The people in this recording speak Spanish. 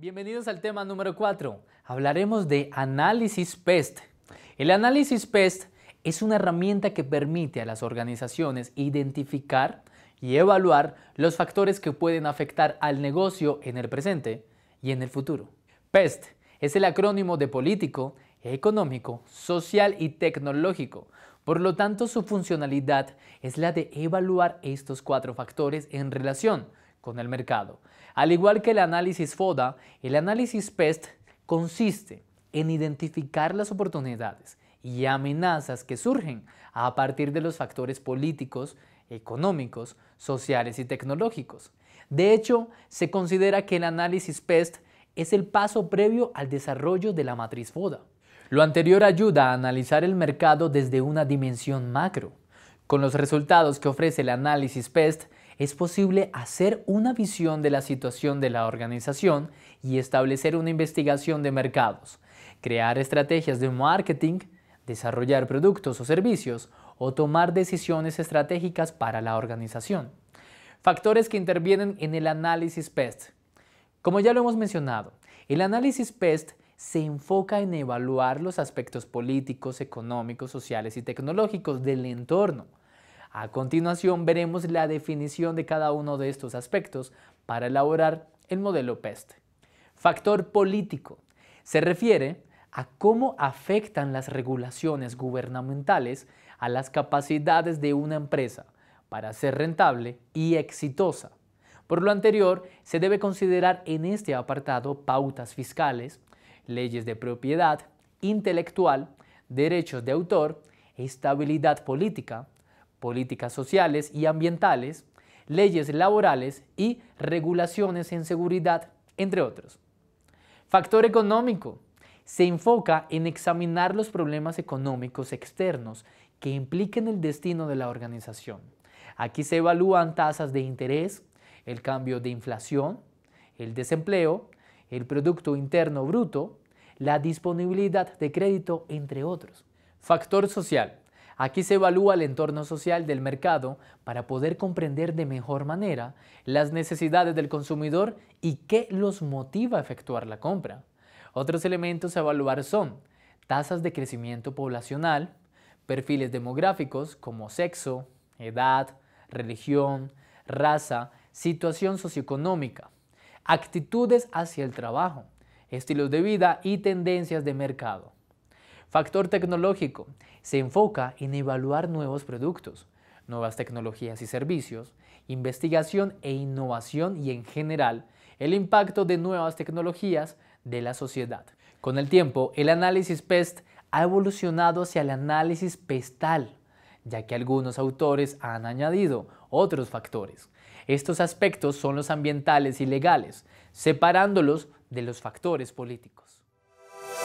Bienvenidos al tema número 4. Hablaremos de análisis PEST. El análisis PEST es una herramienta que permite a las organizaciones identificar y evaluar los factores que pueden afectar al negocio en el presente y en el futuro. PEST es el acrónimo de político, económico, social y tecnológico. Por lo tanto, su funcionalidad es la de evaluar estos cuatro factores en relación con el mercado. Al igual que el análisis FODA, el análisis PEST consiste en identificar las oportunidades y amenazas que surgen a partir de los factores políticos, económicos, sociales y tecnológicos. De hecho, se considera que el análisis PEST es el paso previo al desarrollo de la matriz FODA. Lo anterior ayuda a analizar el mercado desde una dimensión macro. Con los resultados que ofrece el análisis PEST, es posible hacer una visión de la situación de la organización y establecer una investigación de mercados, crear estrategias de marketing, desarrollar productos o servicios o tomar decisiones estratégicas para la organización. Factores que intervienen en el análisis PEST. Como ya lo hemos mencionado, el análisis PEST se enfoca en evaluar los aspectos políticos, económicos, sociales y tecnológicos del entorno a continuación veremos la definición de cada uno de estos aspectos para elaborar el modelo PEST. Factor político. Se refiere a cómo afectan las regulaciones gubernamentales a las capacidades de una empresa para ser rentable y exitosa. Por lo anterior, se debe considerar en este apartado pautas fiscales, leyes de propiedad intelectual, derechos de autor, estabilidad política, políticas sociales y ambientales, leyes laborales y regulaciones en seguridad, entre otros. Factor económico. Se enfoca en examinar los problemas económicos externos que impliquen el destino de la organización. Aquí se evalúan tasas de interés, el cambio de inflación, el desempleo, el Producto Interno Bruto, la disponibilidad de crédito, entre otros. Factor social. Aquí se evalúa el entorno social del mercado para poder comprender de mejor manera las necesidades del consumidor y qué los motiva a efectuar la compra. Otros elementos a evaluar son tasas de crecimiento poblacional, perfiles demográficos como sexo, edad, religión, raza, situación socioeconómica, actitudes hacia el trabajo, estilos de vida y tendencias de mercado. Factor tecnológico. Se enfoca en evaluar nuevos productos, nuevas tecnologías y servicios, investigación e innovación y en general el impacto de nuevas tecnologías de la sociedad. Con el tiempo, el análisis PEST ha evolucionado hacia el análisis PESTAL, ya que algunos autores han añadido otros factores. Estos aspectos son los ambientales y legales, separándolos de los factores políticos.